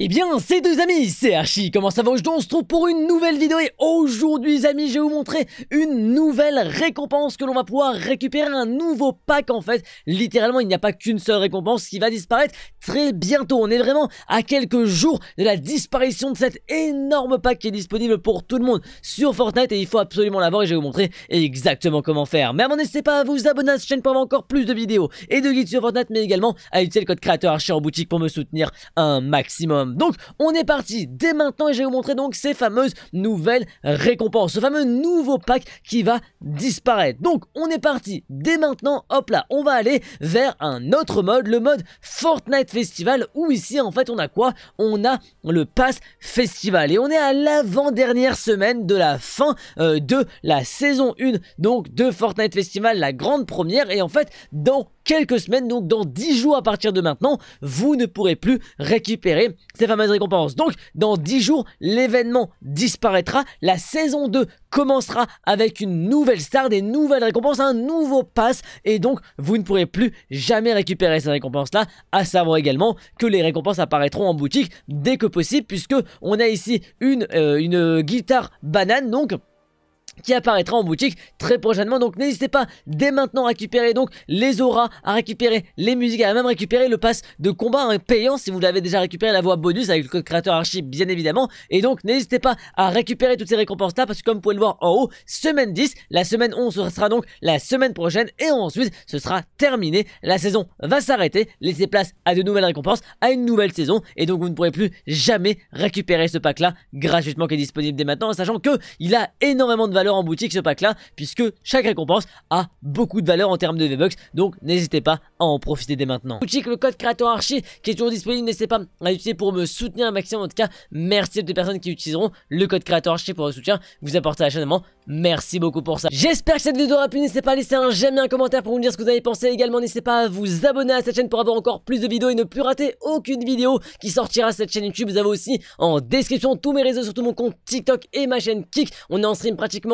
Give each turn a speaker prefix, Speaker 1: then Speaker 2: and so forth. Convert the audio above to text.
Speaker 1: Et eh bien, c'est deux amis, c'est Archie, comment ça va Aujourd'hui, on se trouve pour une nouvelle vidéo et aujourd'hui, amis, je vais vous montrer une nouvelle récompense que l'on va pouvoir récupérer, un nouveau pack en fait. Littéralement, il n'y a pas qu'une seule récompense qui va disparaître très bientôt. On est vraiment à quelques jours de la disparition de cet énorme pack qui est disponible pour tout le monde sur Fortnite et il faut absolument l'avoir et je vais vous montrer exactement comment faire. Mais avant, n'hésitez pas à vous abonner à cette chaîne pour avoir encore plus de vidéos et de guides sur Fortnite, mais également à utiliser le code créateur Archie en boutique pour me soutenir un maximum. Donc on est parti dès maintenant et je vais vous montrer donc ces fameuses nouvelles récompenses, ce fameux nouveau pack qui va disparaître. Donc on est parti dès maintenant, hop là, on va aller vers un autre mode, le mode Fortnite Festival où ici en fait on a quoi On a le pass festival et on est à l'avant-dernière semaine de la fin euh, de la saison 1 donc de Fortnite Festival, la grande première et en fait dans quelques semaines, donc dans 10 jours à partir de maintenant, vous ne pourrez plus récupérer ces fameuses récompenses. Donc dans 10 jours, l'événement disparaîtra, la saison 2 commencera avec une nouvelle star, des nouvelles récompenses, un nouveau pass et donc vous ne pourrez plus jamais récupérer ces récompenses là, à savoir également que les récompenses apparaîtront en boutique dès que possible puisque on a ici une, euh, une guitare banane donc qui apparaîtra en boutique très prochainement. Donc n'hésitez pas dès maintenant à récupérer donc les auras, à récupérer les musiques, à même récupérer le pass de combat hein, payant si vous l'avez déjà récupéré la voix bonus avec le code créateur archi bien évidemment. Et donc n'hésitez pas à récupérer toutes ces récompenses là parce que comme vous pouvez le voir en haut, semaine 10, la semaine 11 sera donc la semaine prochaine et ensuite ce sera terminé. La saison va s'arrêter, laisser place à de nouvelles récompenses, à une nouvelle saison et donc vous ne pourrez plus jamais récupérer ce pack là gratuitement qui est disponible dès maintenant sachant que il a énormément de valeur en boutique ce pack-là, puisque chaque récompense a beaucoup de valeur en termes de V-Bucks, donc n'hésitez pas à en profiter dès maintenant. Boutique, le code créateur archi qui est toujours disponible, n'hésitez pas à l'utiliser pour me soutenir un maximum. En tout cas, merci à toutes les personnes qui utiliseront le code créateur archi pour le soutien vous apportez à la chaîne. Merci beaucoup pour ça. J'espère que cette vidéo aura plu N'hésitez pas à laisser un j'aime et un commentaire pour me dire ce que vous avez pensé. Également, n'hésitez pas à vous abonner à cette chaîne pour avoir encore plus de vidéos et ne plus rater aucune vidéo qui sortira sur cette chaîne YouTube. Vous avez aussi en description tous mes réseaux, surtout mon compte TikTok et ma chaîne Kik. On est en stream pratiquement